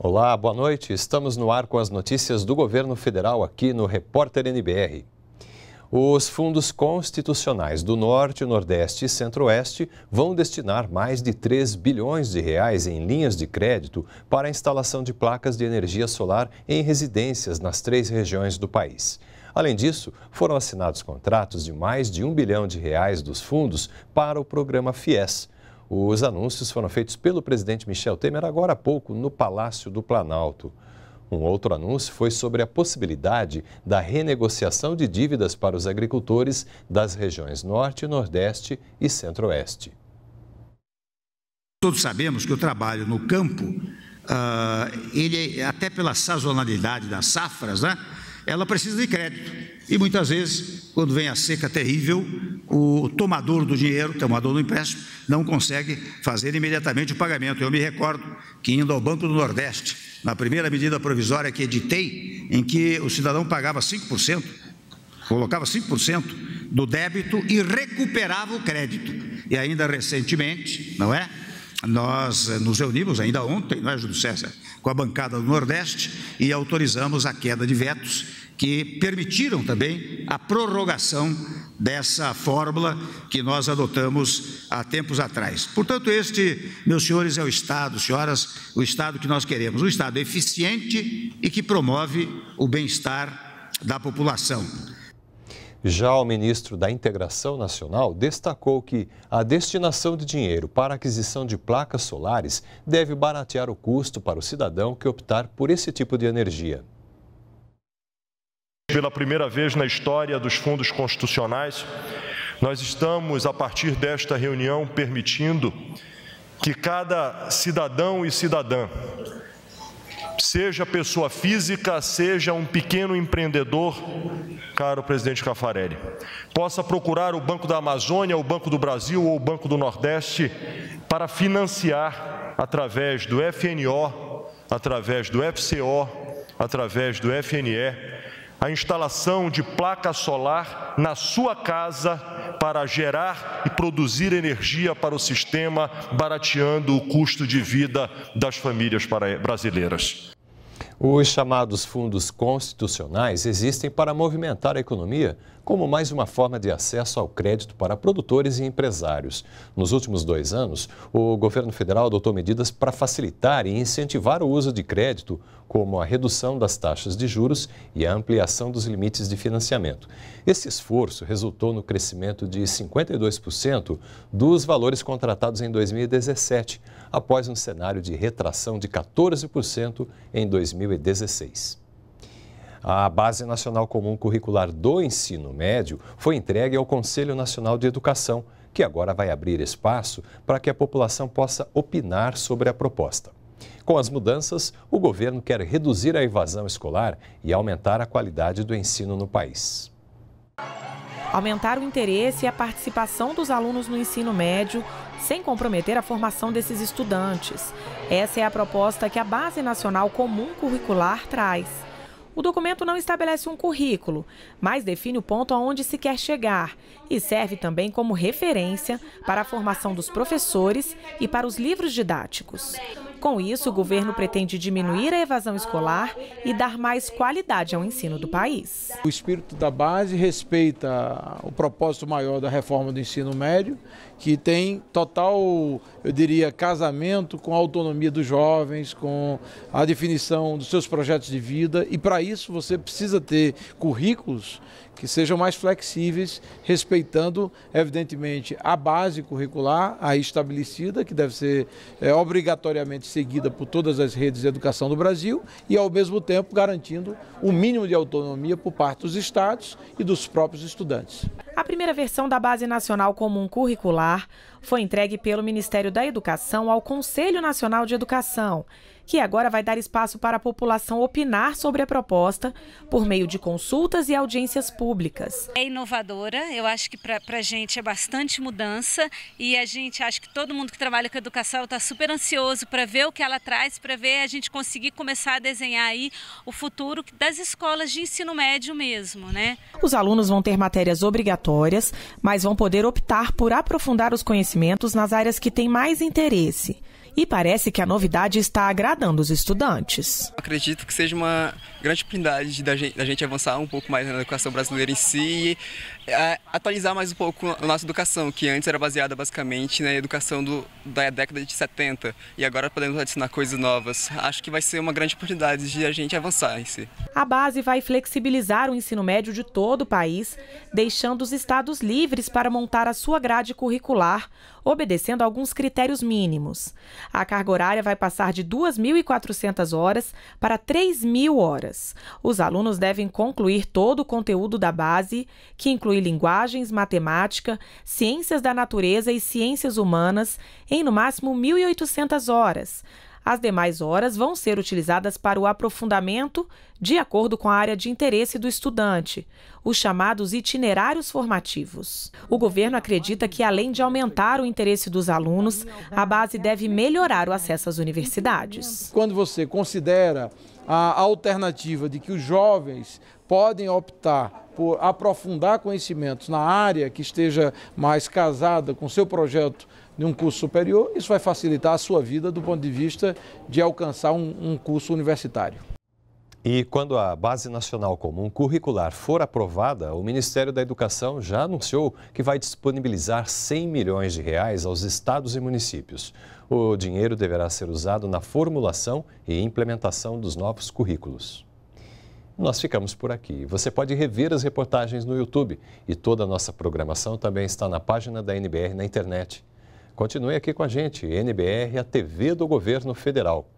Olá, boa noite. Estamos no ar com as notícias do governo federal aqui no Repórter NBR. Os fundos constitucionais do Norte, Nordeste e Centro-Oeste vão destinar mais de 3 bilhões de reais em linhas de crédito para a instalação de placas de energia solar em residências nas três regiões do país. Além disso, foram assinados contratos de mais de 1 bilhão de reais dos fundos para o programa FIES. Os anúncios foram feitos pelo presidente Michel Temer agora há pouco no Palácio do Planalto. Um outro anúncio foi sobre a possibilidade da renegociação de dívidas para os agricultores das regiões Norte, Nordeste e Centro-Oeste. Todos sabemos que o trabalho no campo, uh, ele até pela sazonalidade das safras, né, ela precisa de crédito. E muitas vezes, quando vem a seca terrível, o tomador do dinheiro, é o tomador do empréstimo, não consegue fazer imediatamente o pagamento. Eu me recordo que indo ao Banco do Nordeste, na primeira medida provisória que editei, em que o cidadão pagava 5%, colocava 5% do débito e recuperava o crédito. E ainda recentemente, não é? Nós eh, nos reunimos ainda ontem, não é, Júlio César, com a bancada do Nordeste e autorizamos a queda de vetos que permitiram também a prorrogação dessa fórmula que nós adotamos há tempos atrás. Portanto, este, meus senhores, é o Estado, senhoras, o Estado que nós queremos, um Estado eficiente e que promove o bem-estar da população. Já o ministro da Integração Nacional destacou que a destinação de dinheiro para aquisição de placas solares deve baratear o custo para o cidadão que optar por esse tipo de energia pela primeira vez na história dos fundos constitucionais, nós estamos, a partir desta reunião, permitindo que cada cidadão e cidadã, seja pessoa física, seja um pequeno empreendedor, caro presidente Cafarelli, possa procurar o Banco da Amazônia, o Banco do Brasil ou o Banco do Nordeste para financiar através do FNO, através do FCO, através do FNE, a instalação de placa solar na sua casa para gerar e produzir energia para o sistema, barateando o custo de vida das famílias brasileiras. Os chamados fundos constitucionais existem para movimentar a economia como mais uma forma de acesso ao crédito para produtores e empresários. Nos últimos dois anos, o governo federal adotou medidas para facilitar e incentivar o uso de crédito, como a redução das taxas de juros e a ampliação dos limites de financiamento. Esse esforço resultou no crescimento de 52% dos valores contratados em 2017 após um cenário de retração de 14% em 2016. A Base Nacional Comum Curricular do Ensino Médio foi entregue ao Conselho Nacional de Educação, que agora vai abrir espaço para que a população possa opinar sobre a proposta. Com as mudanças, o governo quer reduzir a evasão escolar e aumentar a qualidade do ensino no país aumentar o interesse e a participação dos alunos no ensino médio, sem comprometer a formação desses estudantes. Essa é a proposta que a Base Nacional Comum Curricular traz. O documento não estabelece um currículo, mas define o ponto aonde se quer chegar e serve também como referência para a formação dos professores e para os livros didáticos. Com isso, o governo pretende diminuir a evasão escolar e dar mais qualidade ao ensino do país. O espírito da base respeita o propósito maior da reforma do ensino médio, que tem total, eu diria, casamento com a autonomia dos jovens, com a definição dos seus projetos de vida. E para isso você precisa ter currículos que sejam mais flexíveis, respeitando, evidentemente, a base curricular, a estabelecida, que deve ser é, obrigatoriamente seguida por todas as redes de educação do Brasil e, ao mesmo tempo, garantindo o um mínimo de autonomia por parte dos estados e dos próprios estudantes. A primeira versão da Base Nacional Comum Curricular foi entregue pelo Ministério da Educação ao Conselho Nacional de Educação que agora vai dar espaço para a população opinar sobre a proposta por meio de consultas e audiências públicas. É inovadora, eu acho que para a gente é bastante mudança e a gente acho que todo mundo que trabalha com educação está super ansioso para ver o que ela traz, para ver a gente conseguir começar a desenhar aí o futuro das escolas de ensino médio mesmo, né? Os alunos vão ter matérias obrigatórias, mas vão poder optar por aprofundar os conhecimentos nas áreas que têm mais interesse e parece que a novidade está agradando os estudantes. Acredito que seja uma grande oportunidade da gente, da gente avançar um pouco mais na educação brasileira em si e é, atualizar mais um pouco a nossa educação, que antes era baseada basicamente na educação do, da década de 70 e agora podemos adicionar coisas novas. Acho que vai ser uma grande oportunidade de a gente avançar em si. A base vai flexibilizar o ensino médio de todo o país, deixando os estados livres para montar a sua grade curricular obedecendo a alguns critérios mínimos. A carga horária vai passar de 2.400 horas para 3.000 horas. Os alunos devem concluir todo o conteúdo da base, que inclui linguagens, matemática, ciências da natureza e ciências humanas, em no máximo 1.800 horas. As demais horas vão ser utilizadas para o aprofundamento de acordo com a área de interesse do estudante, os chamados itinerários formativos. O governo acredita que, além de aumentar o interesse dos alunos, a base deve melhorar o acesso às universidades. Quando você considera a alternativa de que os jovens podem optar por aprofundar conhecimentos na área que esteja mais casada com seu projeto de um curso superior, isso vai facilitar a sua vida do ponto de vista de alcançar um, um curso universitário. E quando a Base Nacional Comum Curricular for aprovada, o Ministério da Educação já anunciou que vai disponibilizar 100 milhões de reais aos estados e municípios. O dinheiro deverá ser usado na formulação e implementação dos novos currículos. Nós ficamos por aqui. Você pode rever as reportagens no YouTube e toda a nossa programação também está na página da NBR na internet. Continue aqui com a gente, NBR, a TV do Governo Federal.